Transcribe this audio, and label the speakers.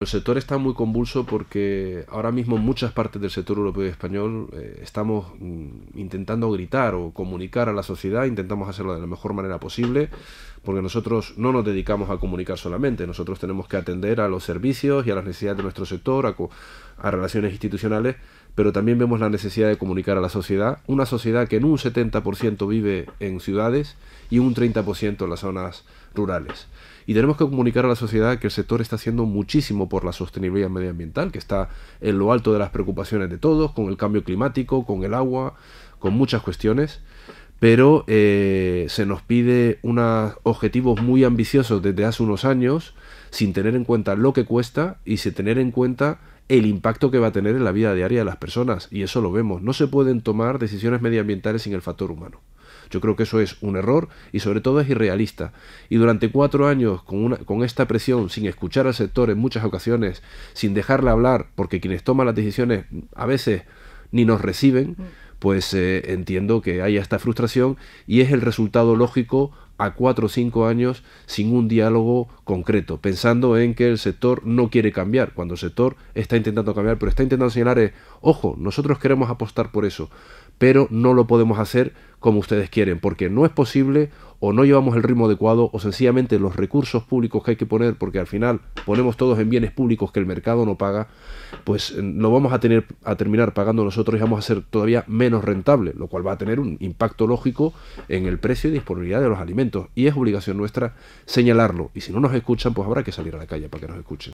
Speaker 1: El sector está muy convulso porque ahora mismo muchas partes del sector europeo y español eh, estamos mm, intentando gritar o comunicar a la sociedad, intentamos hacerlo de la mejor manera posible, porque nosotros no nos dedicamos a comunicar solamente, nosotros tenemos que atender a los servicios y a las necesidades de nuestro sector, a, a relaciones institucionales, pero también vemos la necesidad de comunicar a la sociedad, una sociedad que en un 70% vive en ciudades y un 30% en las zonas rurales. Y tenemos que comunicar a la sociedad que el sector está haciendo muchísimo por la sostenibilidad medioambiental, que está en lo alto de las preocupaciones de todos, con el cambio climático, con el agua, con muchas cuestiones, pero eh, se nos pide unos objetivos muy ambiciosos desde hace unos años, sin tener en cuenta lo que cuesta y sin tener en cuenta el impacto que va a tener en la vida diaria de las personas. Y eso lo vemos. No se pueden tomar decisiones medioambientales sin el factor humano. Yo creo que eso es un error y sobre todo es irrealista. Y durante cuatro años con, una, con esta presión, sin escuchar al sector en muchas ocasiones, sin dejarle hablar, porque quienes toman las decisiones a veces ni nos reciben, mm pues eh, entiendo que haya esta frustración y es el resultado lógico a cuatro o cinco años sin un diálogo concreto, pensando en que el sector no quiere cambiar, cuando el sector está intentando cambiar, pero está intentando señalar eh, ojo, nosotros queremos apostar por eso, pero no lo podemos hacer como ustedes quieren, porque no es posible o no llevamos el ritmo adecuado o sencillamente los recursos públicos que hay que poner, porque al final ponemos todos en bienes públicos que el mercado no paga, pues eh, lo vamos a tener a terminar pagando nosotros y vamos a ser todavía menos rentable, lo cual va a tener un impacto lógico en el precio y disponibilidad de los alimentos. Y es obligación nuestra señalarlo. Y si no nos escuchan, pues habrá que salir a la calle para que nos escuchen.